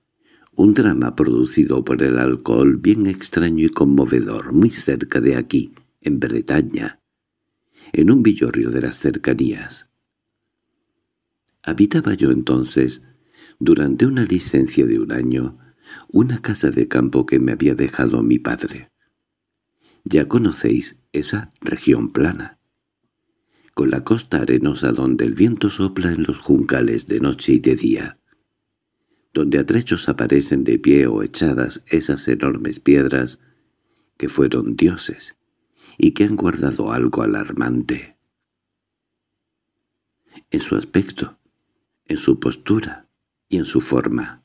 un drama producido por el alcohol bien extraño y conmovedor, muy cerca de aquí, en Bretaña, en un villorrio de las cercanías. Habitaba yo entonces, durante una licencia de un año, una casa de campo que me había dejado mi padre. Ya conocéis esa región plana, con la costa arenosa donde el viento sopla en los juncales de noche y de día donde a trechos aparecen de pie o echadas esas enormes piedras que fueron dioses y que han guardado algo alarmante. En su aspecto, en su postura y en su forma.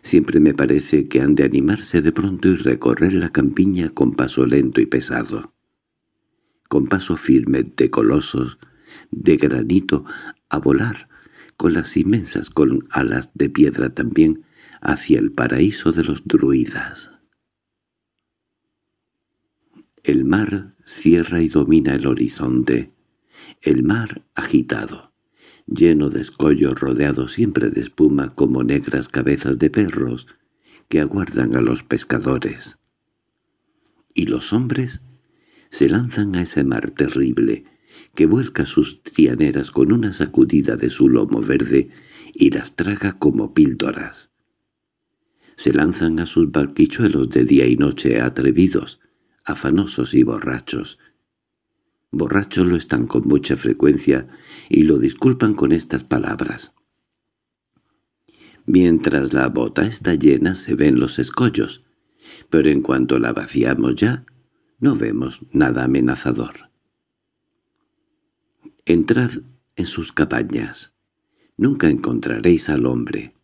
Siempre me parece que han de animarse de pronto y recorrer la campiña con paso lento y pesado. Con paso firme de colosos, de granito, a volar, con las inmensas con alas de piedra también, hacia el paraíso de los druidas. El mar cierra y domina el horizonte, el mar agitado, lleno de escollos rodeado siempre de espuma como negras cabezas de perros que aguardan a los pescadores. Y los hombres se lanzan a ese mar terrible, que vuelca sus trianeras con una sacudida de su lomo verde y las traga como píldoras. Se lanzan a sus barquichuelos de día y noche atrevidos, afanosos y borrachos. Borrachos lo están con mucha frecuencia y lo disculpan con estas palabras. Mientras la bota está llena se ven los escollos, pero en cuanto la vaciamos ya, no vemos nada amenazador. Entrad en sus cabañas. Nunca encontraréis al hombre.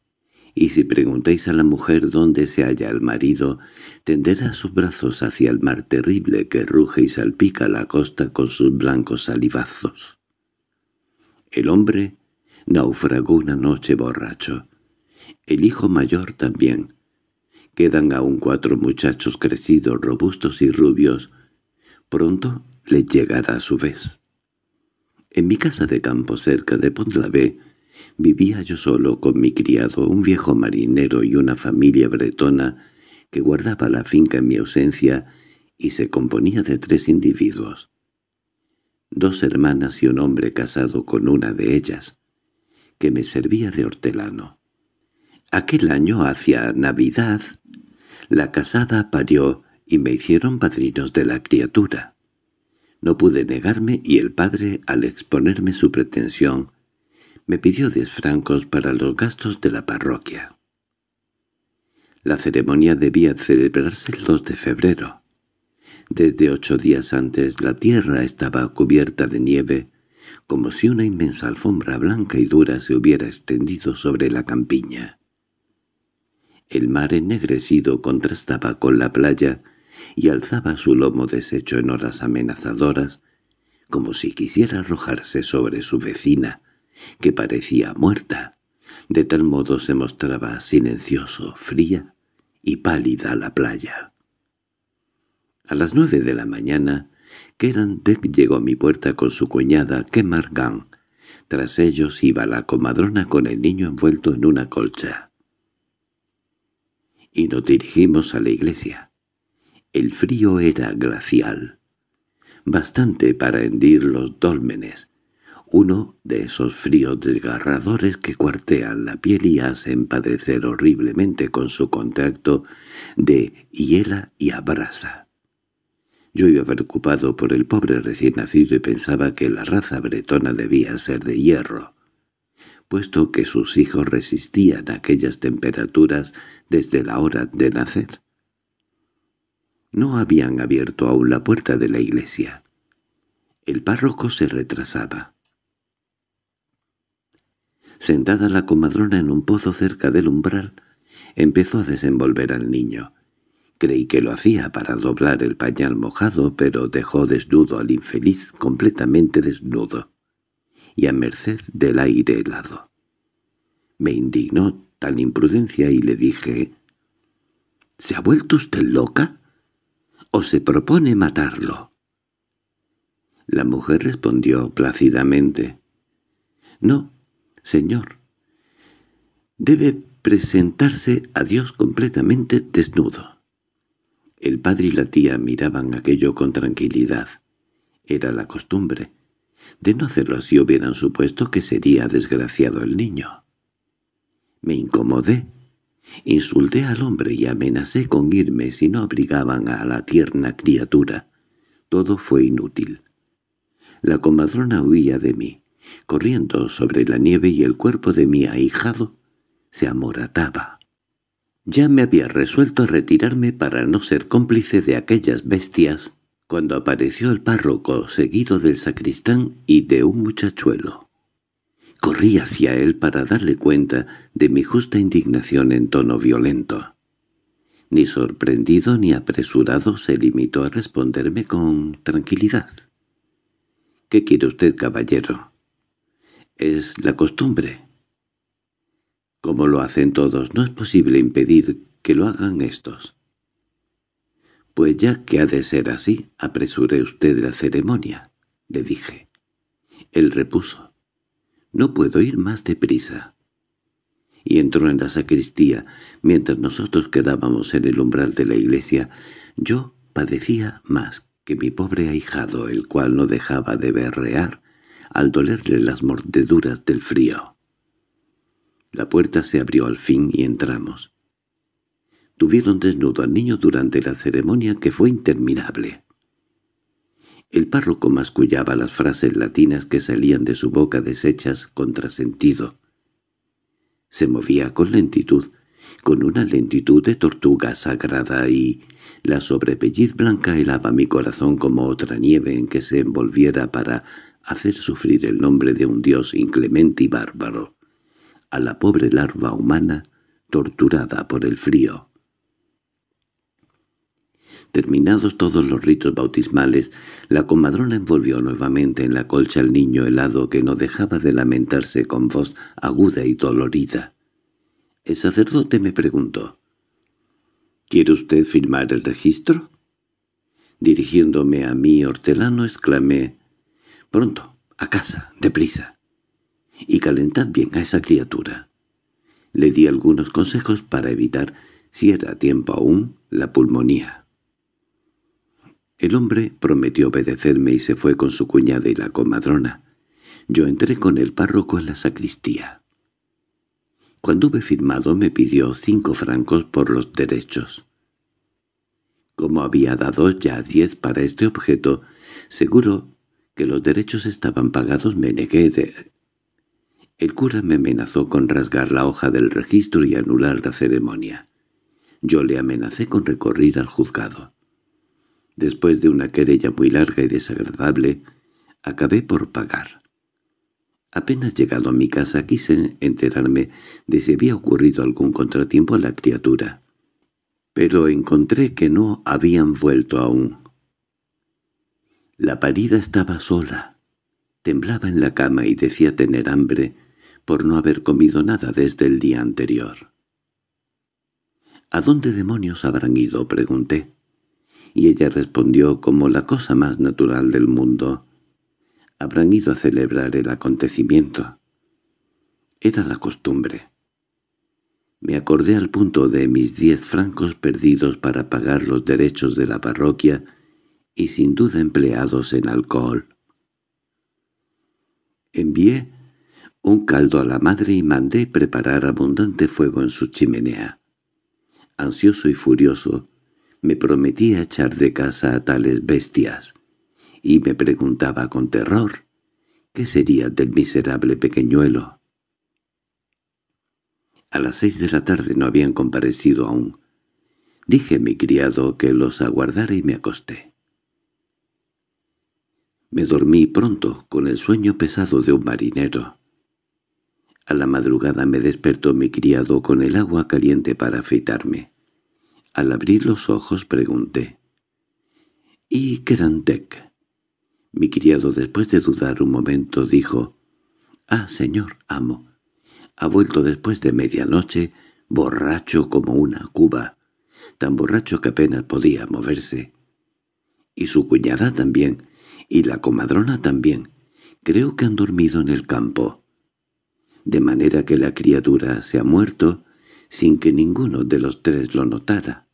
Y si preguntáis a la mujer dónde se halla el marido, tenderá sus brazos hacia el mar terrible que ruge y salpica la costa con sus blancos salivazos. El hombre naufragó una noche borracho. El hijo mayor también. Quedan aún cuatro muchachos crecidos, robustos y rubios. Pronto les llegará a su vez. En mi casa de campo cerca de Pontlavé vivía yo solo con mi criado, un viejo marinero y una familia bretona que guardaba la finca en mi ausencia y se componía de tres individuos. Dos hermanas y un hombre casado con una de ellas, que me servía de hortelano. Aquel año, hacia Navidad, la casada parió y me hicieron padrinos de la criatura. No pude negarme y el padre, al exponerme su pretensión, me pidió diez francos para los gastos de la parroquia. La ceremonia debía celebrarse el 2 de febrero. Desde ocho días antes la tierra estaba cubierta de nieve, como si una inmensa alfombra blanca y dura se hubiera extendido sobre la campiña. El mar ennegrecido contrastaba con la playa, y alzaba su lomo deshecho en horas amenazadoras, como si quisiera arrojarse sobre su vecina, que parecía muerta. De tal modo se mostraba silencioso, fría y pálida la playa. A las nueve de la mañana, Kerandek llegó a mi puerta con su cuñada, Kemargan. Tras ellos iba la comadrona con el niño envuelto en una colcha. Y nos dirigimos a la iglesia. El frío era glacial, bastante para hendir los dólmenes, uno de esos fríos desgarradores que cuartean la piel y hacen padecer horriblemente con su contacto de hiela y abrasa. Yo iba preocupado por el pobre recién nacido y pensaba que la raza bretona debía ser de hierro, puesto que sus hijos resistían aquellas temperaturas desde la hora de nacer. No habían abierto aún la puerta de la iglesia. El párroco se retrasaba. Sentada la comadrona en un pozo cerca del umbral, empezó a desenvolver al niño. Creí que lo hacía para doblar el pañal mojado, pero dejó desnudo al infeliz, completamente desnudo, y a merced del aire helado. Me indignó tal imprudencia y le dije, —¿Se ha vuelto usted loca? o se propone matarlo. La mujer respondió plácidamente. No, señor. Debe presentarse a Dios completamente desnudo. El padre y la tía miraban aquello con tranquilidad. Era la costumbre. De no hacerlo así hubieran supuesto que sería desgraciado el niño. Me incomodé Insulté al hombre y amenacé con irme si no abrigaban a la tierna criatura. Todo fue inútil. La comadrona huía de mí, corriendo sobre la nieve y el cuerpo de mi ahijado se amorataba. Ya me había resuelto a retirarme para no ser cómplice de aquellas bestias, cuando apareció el párroco seguido del sacristán y de un muchachuelo. Corrí hacia él para darle cuenta de mi justa indignación en tono violento. Ni sorprendido ni apresurado se limitó a responderme con tranquilidad. —¿Qué quiere usted, caballero? —Es la costumbre. —Como lo hacen todos, no es posible impedir que lo hagan estos. —Pues ya que ha de ser así, apresure usted la ceremonia —le dije. Él repuso. No puedo ir más deprisa. Y entró en la sacristía. Mientras nosotros quedábamos en el umbral de la iglesia, yo padecía más que mi pobre ahijado, el cual no dejaba de berrear al dolerle las mordeduras del frío. La puerta se abrió al fin y entramos. Tuvieron desnudo al niño durante la ceremonia que fue interminable. El párroco mascullaba las frases latinas que salían de su boca deshechas contra sentido. Se movía con lentitud, con una lentitud de tortuga sagrada y la sobrepelliz blanca helaba mi corazón como otra nieve en que se envolviera para hacer sufrir el nombre de un dios inclemente y bárbaro, a la pobre larva humana torturada por el frío. Terminados todos los ritos bautismales, la comadrona envolvió nuevamente en la colcha al niño helado que no dejaba de lamentarse con voz aguda y dolorida. El sacerdote me preguntó, —¿Quiere usted firmar el registro? Dirigiéndome a mí hortelano exclamé, —Pronto, a casa, deprisa. Y calentad bien a esa criatura. Le di algunos consejos para evitar, si era tiempo aún, la pulmonía. El hombre prometió obedecerme y se fue con su cuñada y la comadrona. Yo entré con el párroco en la sacristía. Cuando hube firmado me pidió cinco francos por los derechos. Como había dado ya diez para este objeto, seguro que los derechos estaban pagados me negué de... El cura me amenazó con rasgar la hoja del registro y anular la ceremonia. Yo le amenacé con recorrer al juzgado. Después de una querella muy larga y desagradable, acabé por pagar. Apenas llegado a mi casa quise enterarme de si había ocurrido algún contratiempo a la criatura, pero encontré que no habían vuelto aún. La parida estaba sola. Temblaba en la cama y decía tener hambre por no haber comido nada desde el día anterior. —¿A dónde demonios habrán ido? —pregunté y ella respondió como la cosa más natural del mundo. Habrán ido a celebrar el acontecimiento. Era la costumbre. Me acordé al punto de mis diez francos perdidos para pagar los derechos de la parroquia y sin duda empleados en alcohol. Envié un caldo a la madre y mandé preparar abundante fuego en su chimenea. Ansioso y furioso, me prometía echar de casa a tales bestias, y me preguntaba con terror qué sería del miserable pequeñuelo. A las seis de la tarde no habían comparecido aún. Dije a mi criado que los aguardara y me acosté. Me dormí pronto, con el sueño pesado de un marinero. A la madrugada me despertó mi criado con el agua caliente para afeitarme. Al abrir los ojos pregunté. —¿Y Kerantec? Mi criado, después de dudar un momento, dijo. —Ah, señor, amo. Ha vuelto después de medianoche, borracho como una cuba, tan borracho que apenas podía moverse. Y su cuñada también, y la comadrona también. Creo que han dormido en el campo. De manera que la criatura se ha muerto sin que ninguno de los tres lo notara.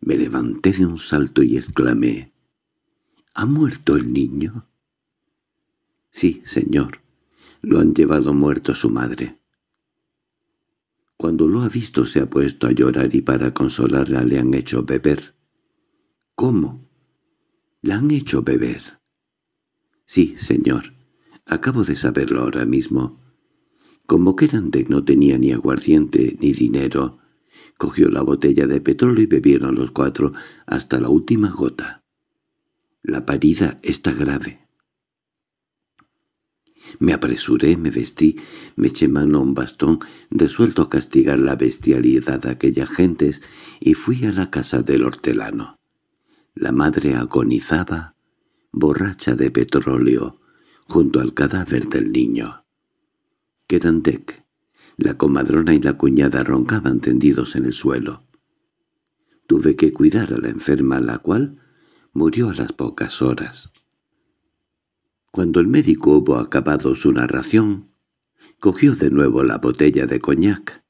Me levanté de un salto y exclamé, —¿Ha muerto el niño? —Sí, señor. Lo han llevado muerto su madre. Cuando lo ha visto se ha puesto a llorar y para consolarla le han hecho beber. —¿Cómo? —La han hecho beber. —Sí, señor. Acabo de saberlo ahora mismo. Como Kerandec no tenía ni aguardiente ni dinero, cogió la botella de petróleo y bebieron los cuatro hasta la última gota. La parida está grave. Me apresuré, me vestí, me eché mano a un bastón, resuelto a castigar la bestialidad de aquellas gentes, y fui a la casa del hortelano. La madre agonizaba, borracha de petróleo, junto al cadáver del niño. La comadrona y la cuñada roncaban tendidos en el suelo. Tuve que cuidar a la enferma, la cual murió a las pocas horas. Cuando el médico hubo acabado su narración, cogió de nuevo la botella de coñac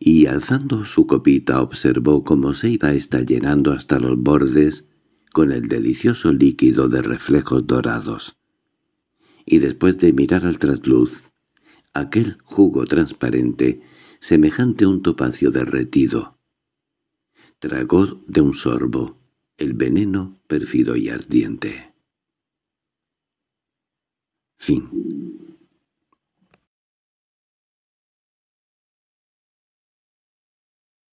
y, alzando su copita, observó cómo se iba estallenando hasta los bordes con el delicioso líquido de reflejos dorados. Y después de mirar al trasluz, aquel jugo transparente, semejante a un topacio derretido. Tragó de un sorbo el veneno pérfido y ardiente. Fin